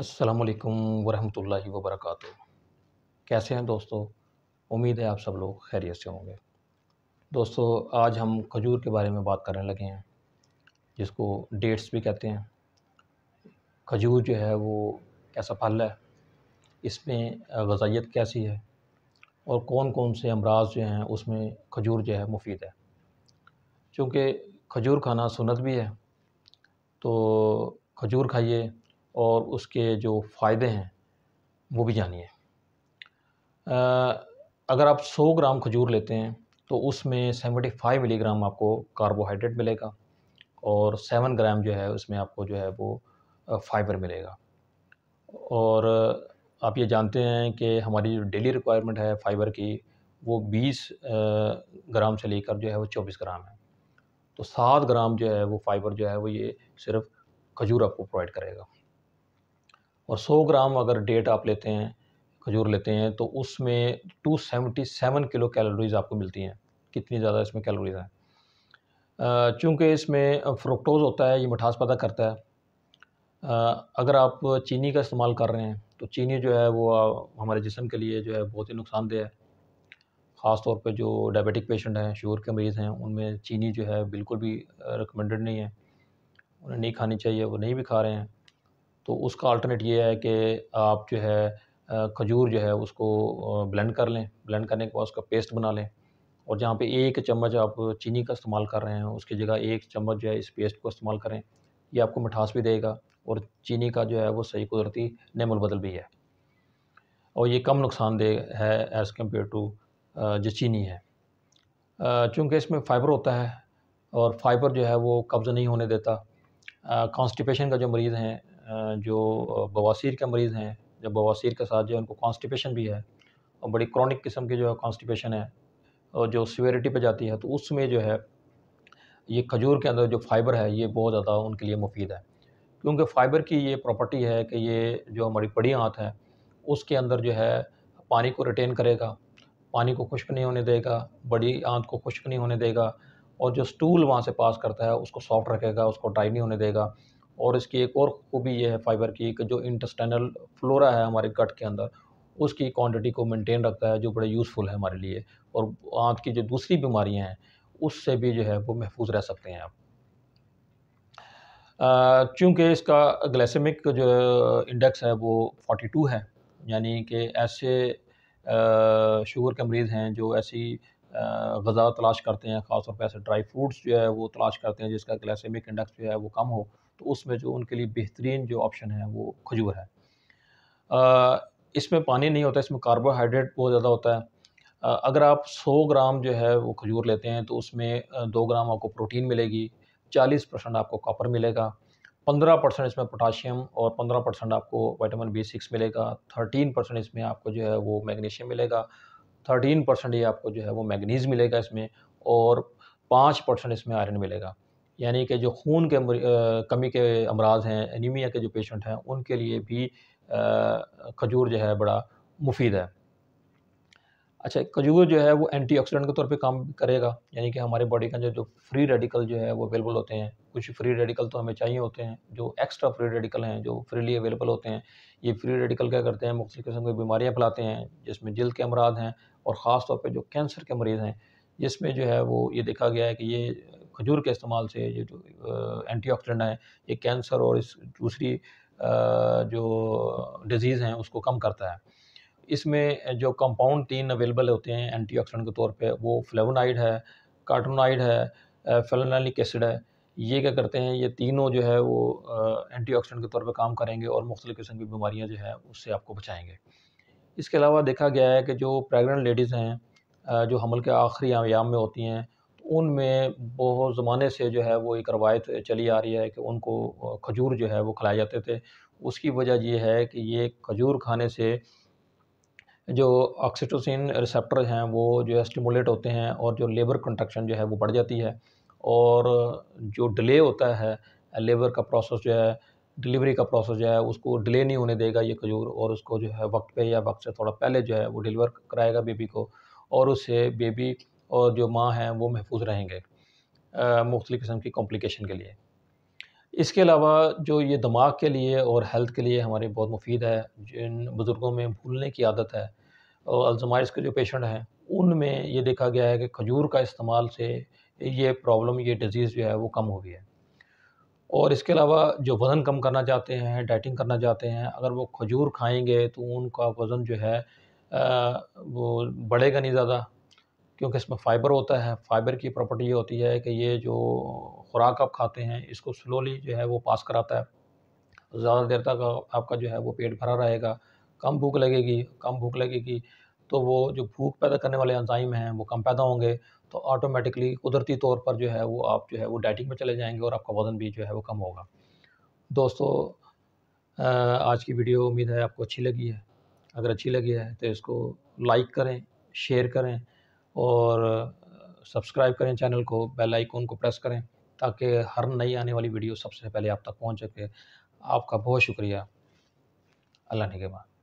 असलकम वालेकुम वरहमतुल्लाहि वरक कैसे हैं दोस्तों उम्मीद है आप सब लोग खैरियत से होंगे दोस्तों आज हम खजूर के बारे में बात करने लगे हैं जिसको डेट्स भी कहते हैं खजूर जो है वो कैसा फल है इसमें गजाइत कैसी है और कौन कौन से अमराज जो हैं उसमें खजूर जो है मुफीद है चूँकि खजूर खाना सुनत भी है तो खजूर खाइए और उसके जो फ़ायदे हैं वो भी जानिए अगर आप 100 ग्राम खजूर लेते हैं तो उसमें 75 मिलीग्राम आपको कार्बोहाइड्रेट मिलेगा और 7 ग्राम जो है उसमें आपको जो है वो फाइबर मिलेगा और आप ये जानते हैं कि हमारी जो डेली रिक्वायरमेंट है फाइबर की वो 20 ग्राम से लेकर जो है वो 24 ग्राम है तो 7 ग्राम जो है वो फाइबर जो है वो ये सिर्फ खजूर आपको प्रोवाइड करेगा और 100 ग्राम अगर डेट आप लेते हैं खजूर लेते हैं तो उसमें 277 किलो कैलोरीज आपको मिलती हैं कितनी ज़्यादा इसमें कैलोरीज हैं चूँकि इसमें फ्रुक्टोज़ होता है ये मिठास पैदा करता है अगर आप चीनी का इस्तेमाल कर रहे हैं तो चीनी जो है वो हमारे जिसम के लिए जो है बहुत ही नुकसानदेह है ख़ास तौर पे जो डायबिटिक पेशेंट हैं शुगर के मरीज़ हैं उनमें चीनी जो है बिल्कुल भी रिकमेंडेड नहीं है उन्हें नहीं खानी चाहिए वो नहीं भी खा रहे हैं तो उसका अल्टरनेट ये है कि आप जो है खजूर जो है उसको ब्लेंड कर लें ब्लेंड करने के बाद उसका पेस्ट बना लें और जहाँ पे एक चम्मच आप चीनी का इस्तेमाल कर रहे हैं उसकी जगह एक चम्मच जो है इस पेस्ट को इस्तेमाल करें ये आपको मिठास भी देगा और चीनी का जो है वो सही कुदरती नमल भी है और ये कम नुकसानदेह है एज़ कम्पेयर टू जो चीनी है चूँकि इसमें फ़ाइबर होता है और फाइबर जो है वो कब्ज़ नहीं होने देता कॉन्स्टिपेशन का जो मरीज़ हैं जो बवासीर के मरीज़ हैं जब बवासीर के साथ जो है उनको कॉन्स्टिपेशन भी है और बड़ी क्रॉनिक किस्म की जो है कॉन्स्टिपेशन है और जो सीवेरिटी पे जाती है तो उसमें जो है ये खजूर के अंदर जो फाइबर है ये बहुत ज़्यादा उनके लिए मुफीद है क्योंकि फ़ाइबर की ये प्रॉपर्टी है कि ये जो हमारी बड़ी आँत है उसके अंदर जो है पानी को रिटेन करेगा पानी को खुश्क नहीं होने देगा बड़ी आँत को खुश्क नहीं होने देगा और जो स्टूल वहाँ से पास करता है उसको सॉफ्ट रखेगा उसको ड्राई नहीं होने देगा और इसकी एक और खूबी यह है फाइबर की कि जो इंटेस्टाइनल फ्लोरा है हमारे गट के अंदर उसकी क्वांटिटी को मेंटेन रखता है जो बड़े यूज़फुल है हमारे लिए और आँख की जो दूसरी बीमारियाँ हैं उससे भी जो है वो महफूज रह सकते हैं आप चूँकि इसका ग्लैसेमिक जो इंडेक्स है वो टू है यानी कि ऐसे शुगर के मरीज़ हैं जो ऐसी गज़ा तलाश करते हैं ख़ासतौर पर ऐसे ड्राई फ्रूट्स जो है वो तलाश करते हैं जिसका ग्लैसेमिक इंडेक्स जो है वो कम हो तो उसमें जो उनके लिए बेहतरीन जो ऑप्शन है वो खजूर है इसमें पानी नहीं होता इसमें कार्बोहाइड्रेट बहुत ज़्यादा होता है अगर आप 100 ग्राम जो है वो खजूर लेते हैं तो उसमें दो ग्राम आपको प्रोटीन मिलेगी 40 परसेंट आपको कॉपर मिलेगा 15 परसेंट इसमें पोटाशियम और 15 परसेंट आपको विटामिन बी सिक्स मिलेगा 13 परसेंट इसमें आपको जो है वो मैग्नीशियम मिलेगा 13 परसेंट ये आपको जो है वो मैगनीज मिलेगा इसमें और पाँच परसेंट इसमें आयरन मिलेगा यानी कि जो खून के कमी के अमराज हैं एनीमिया के जो पेशेंट हैं उनके लिए भी खजूर जो है बड़ा मुफीद है अच्छा खजूर जो है वो एंटीऑक्सीडेंट के तौर पे काम करेगा यानी कि हमारे बॉडी का जो जो फ्री रेडिकल जो है वो अवेलेबल होते हैं कुछ फ्री रेडिकल तो हमें चाहिए होते हैं जो एक्स्ट्रा फ्री रेडिकल हैं जो फ्रीली अवेलेबल होते हैं ये फ्री रेडिकल क्या करते हैं मुख्तु किस्म की बीमारियाँ फैलाते हैं जिसमें जल्द के अमराज हैं और ख़ास तौर पर जो कैंसर के मरीज़ हैं जिसमें जो है वो ये देखा गया है कि ये खजूर के इस्तेमाल से ये जो एंटीऑक्सीडेंट है ये कैंसर और इस दूसरी जो डिजीज़ हैं उसको कम करता है इसमें जो कंपाउंड तीन अवेलेबल होते हैं एंटीऑक्सीडेंट के तौर पे वो फ्लेवोनाइड है कार्टोनाइड है फेलोनालिक एसिड है ये क्या करते हैं ये तीनों जो है वो एंटीऑक्सीडेंट के तौर पे काम करेंगे और मुख्तलि किस्म की बीमारियाँ जो है उससे आपको बचाएंगे इसके अलावा देखा गया है कि जो प्रेगनेंट लेडीज़ हैं जो हमल के आखिरी आयाम में होती हैं उनमें बहुत ज़माने से जो है वो एक रवायत चली आ रही है कि उनको खजूर जो है वो खिलाए जाते थे उसकी वजह ये है कि ये खजूर खाने से जो ऑक्सीटोसिन रिसेप्टर हैं वो जो है स्टिमुलेट होते हैं और जो लेबर कंट्रक्शन जो है वो बढ़ जाती है और जो डिले होता है लेबर का प्रोसेस जो है डिलीवरी का प्रोसेस जो है उसको डिले नहीं होने देगा ये खजूर और उसको जो है वक्त पे या वक्त से थोड़ा पहले जो है वो डिलीवर कराएगा बेबी को और उससे बेबी और जो माँ हैं वो महफूज रहेंगे मुख्तलि किस्म की कॉम्प्लिकेशन के लिए इसके अलावा जो ये दिमाग के लिए और हेल्थ के लिए हमारे बहुत मुफीद है जिन बुज़ुर्गों में भूलने की आदत है और अल्जाइस के जो पेशेंट हैं उनमें ये देखा गया है कि खजूर का इस्तेमाल से ये प्रॉब्लम ये डिज़ीज़ जो है वो कम हो गई है और इसके अलावा जो वज़न कम करना चाहते हैं डाइटिंग करना चाहते हैं अगर वो खजूर खाएंगे तो उनका वज़न जो है वो बढ़ेगा नहीं ज़्यादा क्योंकि इसमें फ़ाइबर होता है फ़ाइबर की प्रॉपर्टी ये होती है कि ये जो खुराक आप खाते हैं इसको स्लोली जो है वो पास कराता है ज़्यादा देर तक आपका जो है वो पेट भरा रहेगा कम भूख लगेगी कम भूख लगेगी तो वो जो भूख पैदा करने वाले अंजाइम हैं वो कम पैदा होंगे तो ऑटोमेटिकली कुदरती तौर पर जो है वो आप जो है वो डाइटिंग में चले जाएंगे और आपका वज़न भी जो है वो कम होगा दोस्तों आज की वीडियो उम्मीद है आपको अच्छी लगी है अगर अच्छी लगी है तो इसको लाइक करें शेयर करें और सब्सक्राइब करें चैनल को बेल आइकॉन को प्रेस करें ताकि हर नई आने वाली वीडियो सबसे पहले आप तक पहुंच सके आपका बहुत शुक्रिया अल्लाह ने के बाद